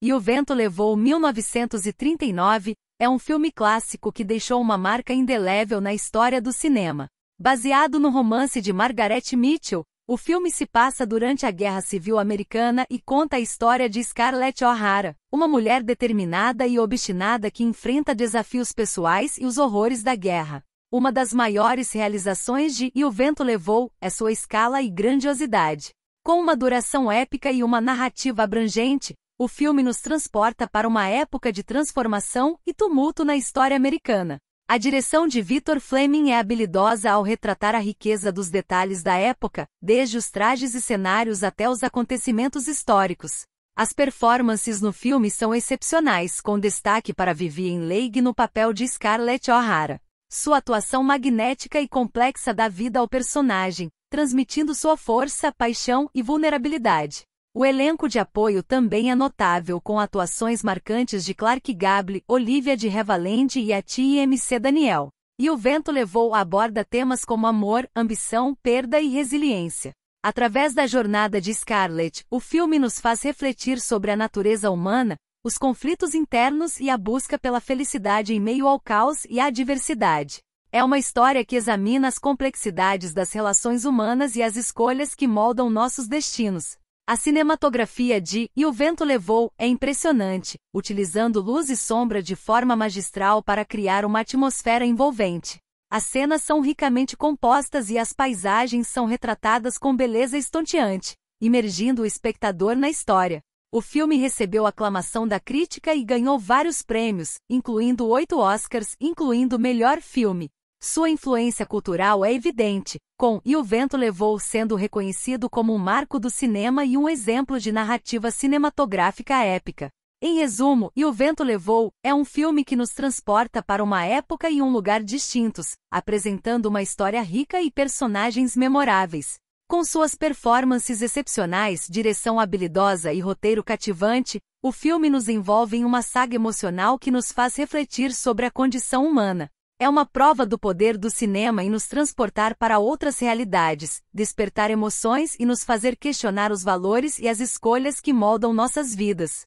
E o Vento Levou 1939 é um filme clássico que deixou uma marca indelével na história do cinema. Baseado no romance de Margaret Mitchell, o filme se passa durante a Guerra Civil Americana e conta a história de Scarlett O'Hara, uma mulher determinada e obstinada que enfrenta desafios pessoais e os horrores da guerra. Uma das maiores realizações de E o Vento Levou é sua escala e grandiosidade. Com uma duração épica e uma narrativa abrangente, o filme nos transporta para uma época de transformação e tumulto na história americana. A direção de Victor Fleming é habilidosa ao retratar a riqueza dos detalhes da época, desde os trajes e cenários até os acontecimentos históricos. As performances no filme são excepcionais, com destaque para Vivien Leigh no papel de Scarlett O'Hara. Sua atuação magnética e complexa dá vida ao personagem, transmitindo sua força, paixão e vulnerabilidade. O elenco de apoio também é notável com atuações marcantes de Clark Gable, Olivia de Revalente e a TMC Daniel. E o vento levou à borda temas como amor, ambição, perda e resiliência. Através da jornada de Scarlett, o filme nos faz refletir sobre a natureza humana, os conflitos internos e a busca pela felicidade em meio ao caos e à diversidade. É uma história que examina as complexidades das relações humanas e as escolhas que moldam nossos destinos. A cinematografia de E o Vento Levou é impressionante, utilizando luz e sombra de forma magistral para criar uma atmosfera envolvente. As cenas são ricamente compostas e as paisagens são retratadas com beleza estonteante, imergindo o espectador na história. O filme recebeu aclamação da crítica e ganhou vários prêmios, incluindo oito Oscars, incluindo Melhor Filme, sua influência cultural é evidente, com E o Vento Levou sendo reconhecido como um marco do cinema e um exemplo de narrativa cinematográfica épica. Em resumo, E o Vento Levou é um filme que nos transporta para uma época e um lugar distintos, apresentando uma história rica e personagens memoráveis. Com suas performances excepcionais, direção habilidosa e roteiro cativante, o filme nos envolve em uma saga emocional que nos faz refletir sobre a condição humana. É uma prova do poder do cinema em nos transportar para outras realidades, despertar emoções e nos fazer questionar os valores e as escolhas que moldam nossas vidas.